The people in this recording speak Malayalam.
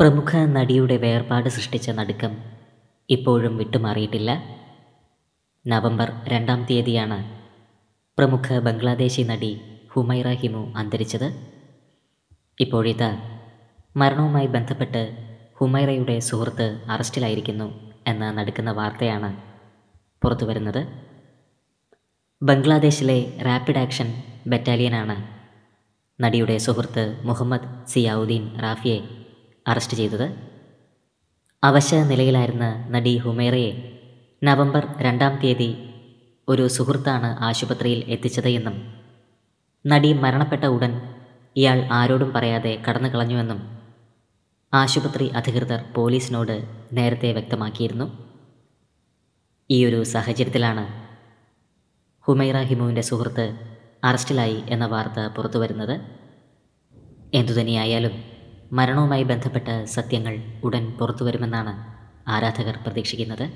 പ്രമുഖ നടിയുടെ വേർപാട് സൃഷ്ടിച്ച നടുക്കം ഇപ്പോഴും വിട്ടുമാറിയിട്ടില്ല നവംബർ രണ്ടാം തീയതിയാണ് പ്രമുഖ ബംഗ്ലാദേശി നടി ഹുമൈറ ഹിമു അന്തരിച്ചത് ഇപ്പോഴിത മരണവുമായി ബന്ധപ്പെട്ട് ഹുമൈറയുടെ സുഹൃത്ത് അറസ്റ്റിലായിരിക്കുന്നു എന്ന് നടക്കുന്ന വാർത്തയാണ് പുറത്തുവരുന്നത് ബംഗ്ലാദേശിലെ റാപ്പിഡ് ആക്ഷൻ ബറ്റാലിയനാണ് നടിയുടെ സുഹൃത്ത് മുഹമ്മദ് സിയാവുദ്ദീൻ റാഫിയെ അറസ്റ്റ് ചെയ്തത് അവശ നിലയിലായിരുന്ന നടി ഹുമേറയെ നവംബർ രണ്ടാം തീയതി ഒരു സുഹൃത്താണ് ആശുപത്രിയിൽ എത്തിച്ചത് എന്നും നടി മരണപ്പെട്ട ഉടൻ ഇയാൾ ആരോടും പറയാതെ കടന്നു കളഞ്ഞുവെന്നും ആശുപത്രി അധികൃതർ പോലീസിനോട് നേരത്തെ വ്യക്തമാക്കിയിരുന്നു ഈയൊരു സാഹചര്യത്തിലാണ് ഹുമൈറ ഹിമുവിൻ്റെ സുഹൃത്ത് അറസ്റ്റിലായി എന്ന വാർത്ത പുറത്തു വരുന്നത് എന്തുതന്നെയായാലും മരണവുമായി ബന്ധപ്പെട്ട സത്യങ്ങൾ ഉടൻ പുറത്തുവരുമെന്നാണ് ആരാധകർ പ്രതീക്ഷിക്കുന്നത്